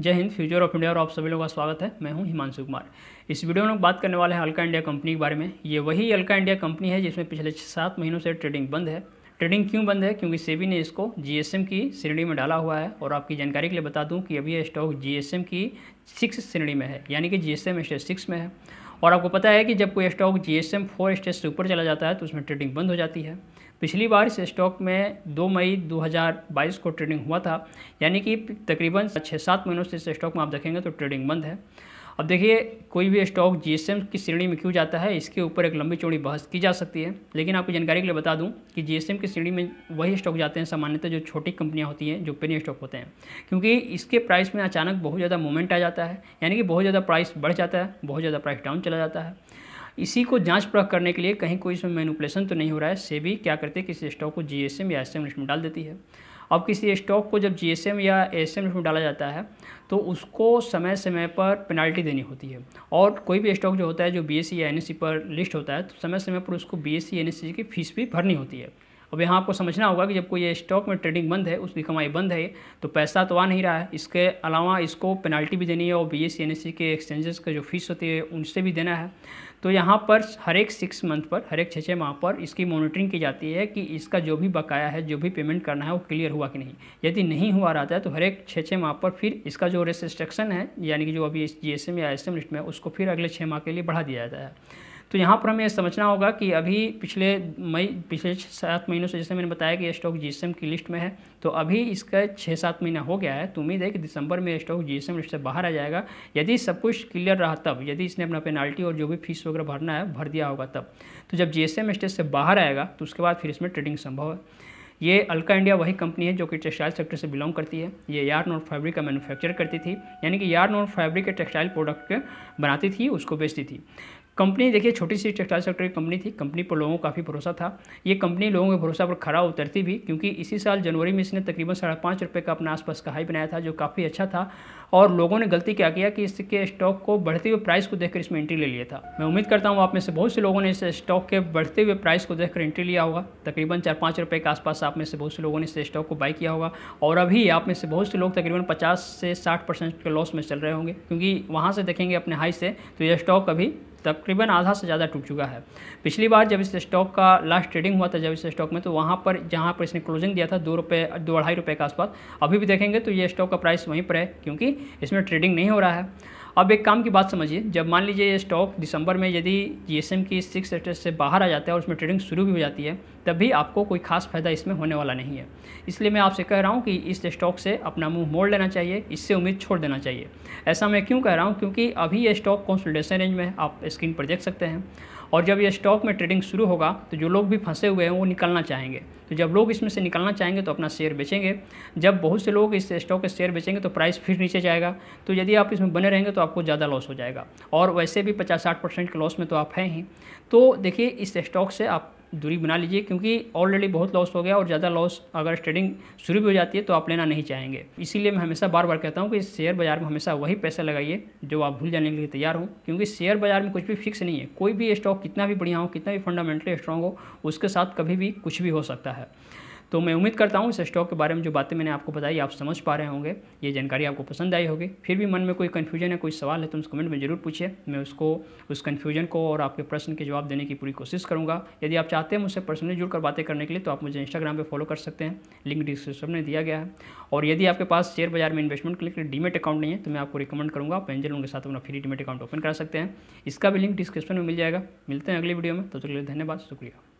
जय Hind future of India और आप सभी लोगों का स्वागत है मैं हूं हिमांशु कुमार इस वीडियो में लोग बात करने वाले हैं अल्का इंडिया कंपनी के बारे में ये वही अल्का इंडिया कंपनी है जिसमें पिछले सात महीनों से ट्रेडिंग बंद है ट्रेडिंग क्यों बंद है क्योंकि सेबी ने इसको जी की श्रेणी में डाला हुआ है और आपकी जानकारी के लिए बता दूँ कि अभी यह स्टॉक जी की सिक्स श्रेणी में है यानी कि जी एस सिक्स में है और आपको पता है कि जब कोई stock G S M four stage से ऊपर चला जाता है तो उसमें ट्रेडिंग बंद हो जाती है पिछली बार इस स्टॉक में 2 मई 2022 को ट्रेडिंग हुआ था यानी कि तकरीबन छः सात महीनों से इस स्टॉक में आप देखेंगे तो ट्रेडिंग बंद है अब देखिए कोई भी स्टॉक जी की श्रेणी में क्यों जाता है इसके ऊपर एक लंबी चौड़ी बहस की जा सकती है लेकिन आपको जानकारी के लिए बता दूं कि जी की श्रेणी में वही स्टॉक जाते हैं सामान्यतः जो छोटी कंपनियां होती हैं जो पेनी स्टॉक होते हैं क्योंकि इसके प्राइस में अचानक बहुत ज़्यादा मूवमेंट आ जाता है यानी कि बहुत ज़्यादा प्राइस बढ़ जाता है बहुत ज़्यादा प्राइस डाउन चला जाता है इसी को जांच परख करने के लिए कहीं कोई इसमें मैनुपलेशन तो नहीं हो रहा है सेबी क्या करते हैं किसी स्टॉक को जीएसएम या एसएम लिस्ट में डाल देती है अब किसी स्टॉक को जब जी या एस में डाला जाता है तो उसको समय समय पर पेनल्टी देनी होती है और कोई भी स्टॉक जो होता है जो बी e या एन e पर लिस्ट होता है तो समय समय पर उसको बी एस e की फ़ीस भी भरनी होती है अब यहाँ आपको समझना होगा कि जब कोई स्टॉक में ट्रेडिंग बंद है उसकी कमाई बंद है तो पैसा तो आ नहीं रहा है इसके अलावा इसको पेनल्टी भी देनी है और बी एस सी के एक्सचेंजेस का जो फीस होती है उनसे भी देना है तो यहाँ पर हर एक सिक्स मंथ पर हर एक छः छः माह पर इसकी मॉनिटरिंग की जाती है कि इसका जो भी बकाया है जो भी पेमेंट करना है वो क्लियर हुआ कि नहीं यदि नहीं हुआ रहता है तो हर एक छः छः माह पर फिर इसका जो रेजिस्ट्रेक्शन है यानी कि जो अभी जी एस एम या एस एम लिस्ट में उसको फिर अगले छः माह के लिए बढ़ा दिया जाता है तो यहाँ पर हमें समझना होगा कि अभी पिछले मई पिछले सात महीनों से जैसे मैंने बताया कि ये स्टॉक जी की लिस्ट में है तो अभी इसका छः सात महीना हो गया है तो उम्मीद है कि दिसंबर में स्टॉक जी लिस्ट से बाहर आ जाएगा यदि सब कुछ क्लियर रहा तब यदि इसने अपना पेनाल्टी और जो भी फीस वगैरह भरना है भर दिया होगा तब तो जब जी स्टेज से बाहर आएगा तो उसके बाद फिर इसमें ट्रेडिंग संभव है ये अल्का इंडिया वही कंपनी है जो कि टेक्सटाइल सेक्टर से बिलोंग करती है ये यार्न और फैब्रिक का मैन्युफैक्चर करती थी यानी कि यार्न और फैब्रिक के टेक्सटाइल प्रोडक्ट बनाती थी उसको बेचती थी कंपनी देखिए छोटी सी टेक्सटाइल सेक्टर की कंपनी थी कंपनी पर लोगों को काफ़ी भरोसा था ये कंपनी लोगों के भरोसा पर खड़ा उतरती भी क्योंकि इसी साल जनवरी में इसने तकरीबन साढ़े पाँच रुपये का अपना आसपास का हाई बनाया था जो काफ़ी अच्छा था और लोगों ने गलती क्या किया कि इसके स्टॉक को बढ़ते हुए प्राइस को देखकर इसमें एंट्री ले लिया था मैं उम्मीद करता हूँ आप में से बहुत से लोगों ने इस स्टॉक के बढ़ते हुए प्राइस को देखकर एंट्री लिया होगा तकरीबन चार पाँच रुपये के आसपास आप में से बहुत से लोगों ने इस स्टॉक को बाई किया होगा और अभी आप में से बहुत से लोग तकरीबन पचास से साठ परसेंट के लॉस में चल रहे होंगे क्योंकि वहाँ से देखेंगे अपने हाई से तो यह स्टॉक अभी तकरीबन आधा से ज़्यादा टूट चुका है पिछली बार जब इस स्टॉक का लास्ट ट्रेडिंग हुआ था जब इस स्टॉक में तो वहाँ पर जहाँ पर इसने क्लोजिंग दिया था दो रुपये दो अढ़ाई रुपये के आसपास अभी भी देखेंगे तो ये स्टॉक का प्राइस वहीं पर है क्योंकि इसमें ट्रेडिंग नहीं हो रहा है अब एक काम की बात समझिए जब मान लीजिए ये स्टॉक दिसंबर में यदि जीएसएम की सिक्स एटेस से बाहर आ जाता है और उसमें ट्रेडिंग शुरू भी हो जाती है तब भी आपको कोई खास फायदा इसमें होने वाला नहीं है इसलिए मैं आपसे कह रहा हूँ कि इस स्टॉक से अपना मुंह मोड़ लेना चाहिए इससे उम्मीद छोड़ देना चाहिए ऐसा मैं क्यों कह रहा हूँ क्योंकि अभी ये स्टॉक कॉन्सल्टेशन रेंज में आप स्क्रीन पर देख सकते हैं और जब ये स्टॉक में ट्रेडिंग शुरू होगा तो जो लोग भी फंसे हुए हैं वो निकलना चाहेंगे तो जब लोग इसमें से निकलना चाहेंगे तो अपना शेयर बेचेंगे जब बहुत से लोग इस स्टॉक के शेयर बेचेंगे तो प्राइस फिर नीचे जाएगा तो यदि आप इसमें बने रहेंगे तो आपको ज़्यादा लॉस हो जाएगा और वैसे भी पचास साठ परसेंट के लॉस में तो आप हैं ही तो देखिए इस स्टॉक से आप दूरी बना लीजिए क्योंकि ऑलरेडी बहुत लॉस हो गया और ज़्यादा लॉस अगर ट्रेडिंग शुरू भी हो जाती है तो आप लेना नहीं चाहेंगे इसीलिए मैं हमेशा बार बार कहता हूँ कि शेयर बाजार में हमेशा वही पैसा लगाइए जो आप भूल जाने के लिए तैयार हो क्योंकि शेयर बाजार में कुछ भी फिक्स नहीं है कोई भी स्टॉक कितना भी बढ़िया हो कितना भी फंडामेंटली स्ट्रॉन्ग हो उसके साथ कभी भी कुछ भी हो सकता है तो मैं उम्मीद करता हूँ इस स्टॉक के बारे में जो बातें मैंने आपको बताई आप समझ पा रहे होंगे ये जानकारी आपको पसंद आई होगी फिर भी मन में कोई कन्फ्यूजन है कोई सवाल है तो उस कमेंट में ज़रूर पूछिए मैं उसको उस कन्फ्यूजन को और आपके प्रश्न के जवाब देने की पूरी कोशिश करूँगा यदि आप चाहते हैं मुझसे पर्सनली जुड़कर बातें करने के लिए तो आप मुझे इंस्टाग्राम पर फॉलो कर सकते हैं लिंक डिस्क्रिप्शन में दिया गया है और यदि आपके पास शेयर बाजार में इन्वेस्टमेंट के लिए डीमेट अकाउंट नहीं है तो मैं आपको रिकमेंड करूँगा आप एंजल उनके साथ अपना फ्री डीमेट अकाउंट ओपन करा सकते हैं इसका भी लिंक डिस्क्रिप्शन में मिल जाएगा मिलते हैं अगली वीडियो में तो चलिए धन्यवाद शुक्रिया